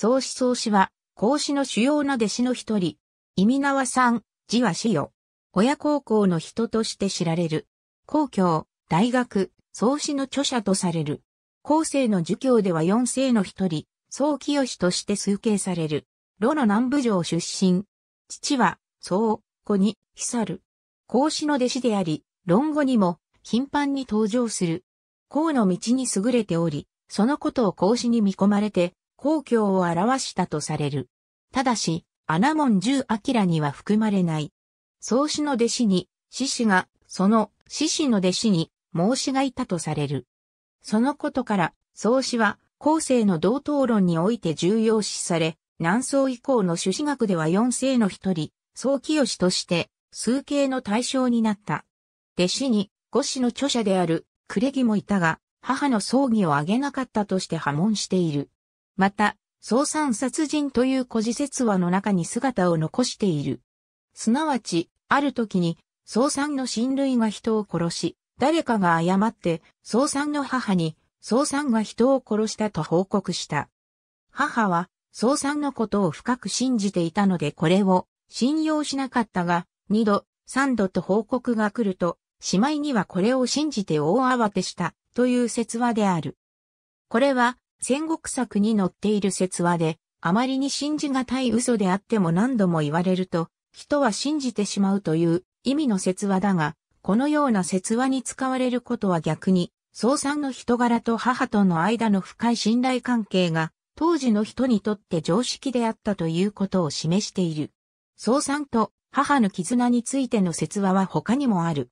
宗師宗師は、孔子の主要な弟子の一人。意味縄さん、字は死よ。親孝行の人として知られる。公共、大学、宗師の著者とされる。後世の儒教では四世の一人、宗清として崇敬される。炉の南部城出身。父は、宗、子に、久る。孔子の弟子であり、論語にも、頻繁に登場する。孔の道に優れており、そのことを孔子に見込まれて、皇居を表したとされる。ただし、穴門十明には含まれない。宗師の弟子に、獅子が、その、獅子の弟子に、孟子がいたとされる。そのことから、宗師は、後世の同等論において重要視され、南宋以降の朱子学では四世の一人、宋清として、数形の対象になった。弟子に、五子の著者である、クレギもいたが、母の葬儀を挙げなかったとして破門している。また、総産殺人という古事説話の中に姿を残している。すなわち、ある時に、総産の親類が人を殺し、誰かが誤って、総産の母に、総産が人を殺したと報告した。母は、総産のことを深く信じていたのでこれを信用しなかったが、二度、三度と報告が来ると、しまいにはこれを信じて大慌てしたという説話である。これは戦国策に載っている説話で、あまりに信じがたい嘘であっても何度も言われると、人は信じてしまうという意味の説話だが、このような説話に使われることは逆に、総さんの人柄と母との間の深い信頼関係が、当時の人にとって常識であったということを示している。総さんと母の絆についての説話は他にもある。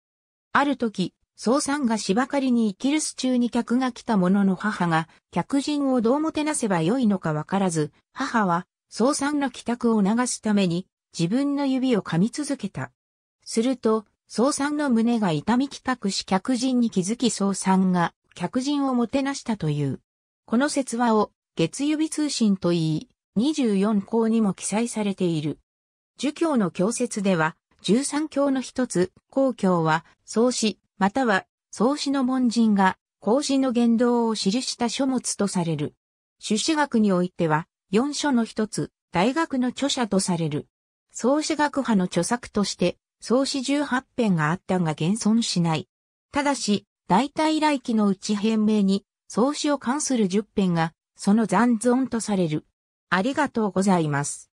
ある時、宋さんが芝刈りに生きるす中に客が来たものの母が、客人をどうもてなせばよいのかわからず、母は、宋さんの帰宅を促すために、自分の指を噛み続けた。すると、宋さんの胸が痛み帰宅し客人に気づき宋さんが、客人をもてなしたという。この説話を、月指通信といい、24項にも記載されている。儒教の教説では、13教の一つ、公教は、創始、または、創始の門人が、孔子の言動を記した書物とされる。朱子学においては、四書の一つ、大学の著者とされる。創始学派の著作として、創始18編があったが現存しない。ただし、大体来期のうち編名に、創始を関する10編が、その残存とされる。ありがとうございます。